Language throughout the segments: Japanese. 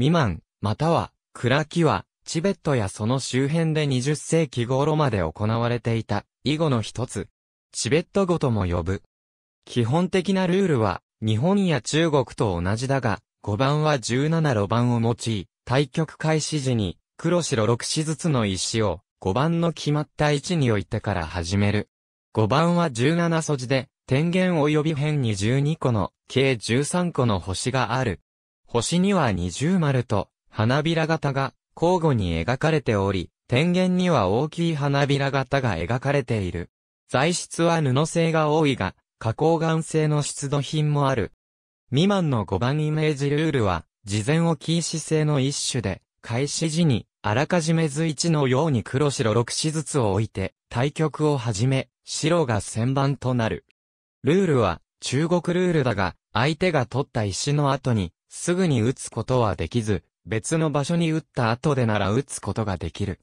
未満、または、クラキは、チベットやその周辺で20世紀頃まで行われていた、囲碁の一つ。チベット語とも呼ぶ。基本的なルールは、日本や中国と同じだが、5番は17路盤を用い、対局開始時に、黒白6子ずつの石を、5番の決まった位置に置いてから始める。5番は17素地で、天元及び辺に12個の、計13個の星がある。星には二重丸と花びら型が交互に描かれており、天元には大きい花びら型が描かれている。材質は布製が多いが、加工岩製の出土品もある。未満の5番イメージルールは、事前を禁止性の一種で、開始時に、あらかじめ図1のように黒白6子ずつを置いて、対局を始め、白が千番となる。ルールは、中国ルールだが、相手が取った石の後に、すぐに打つことはできず、別の場所に打った後でなら打つことができる。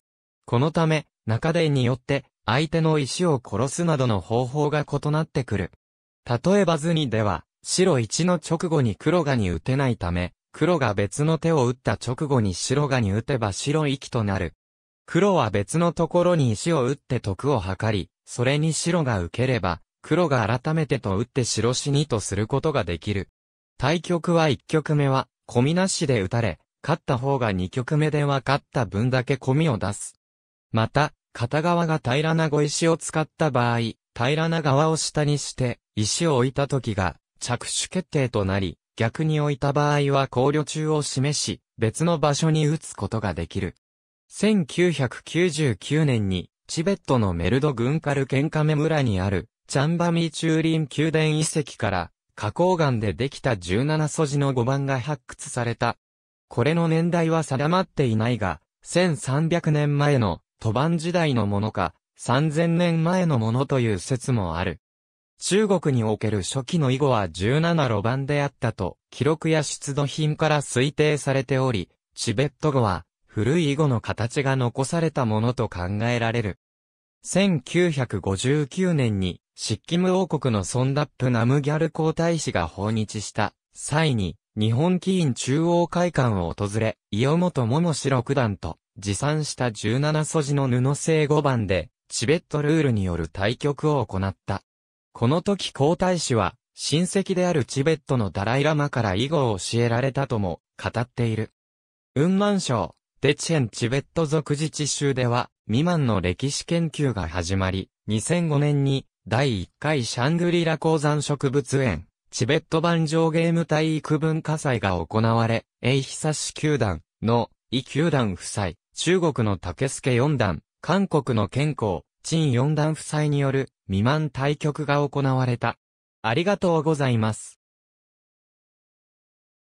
このため、中でによって相手の石を殺すなどの方法が異なってくる。例えば図にでは、白1の直後に黒がに打てないため、黒が別の手を打った直後に白がに打てば白息となる。黒は別のところに石を打って得を図り、それに白が受ければ、黒が改めてと打って白死にとすることができる。対局は1局目は、込みなしで打たれ、勝った方が2局目では勝った分だけ込みを出す。また、片側が平らな碁石を使った場合、平らな側を下にして、石を置いた時が、着手決定となり、逆に置いた場合は考慮中を示し、別の場所に打つことができる。1999年に、チベットのメルド軍カルケンカメ村にある、チャンバミーリン宮殿遺跡から、花崗岩でできた17素地の5番が発掘された。これの年代は定まっていないが、1300年前の都番時代のものか、3000年前のものという説もある。中国における初期の囲碁は17路番であったと、記録や出土品から推定されており、チベット語は古い囲碁の形が残されたものと考えられる。1959年にシッキム王国のソンダップナムギャル皇太子が訪日した際に、日本棋院中央会館を訪れ、伊予本桃志六段と持参した17素地の布製五番で、チベットルールによる対局を行った。この時皇太子は、親戚であるチベットのダライラマから囲碁を教えられたとも語っている。雲南省、デチェンチベット族自治州では、未満の歴史研究が始まり、2005年に第1回シャングリラ鉱山植物園、チベット版上ゲーム体育文化祭が行われ、永久志球団の、イ球団夫妻、中国の竹助四段、韓国の健康、陳四段夫妻による、未満対局が行われた。ありがとうございます。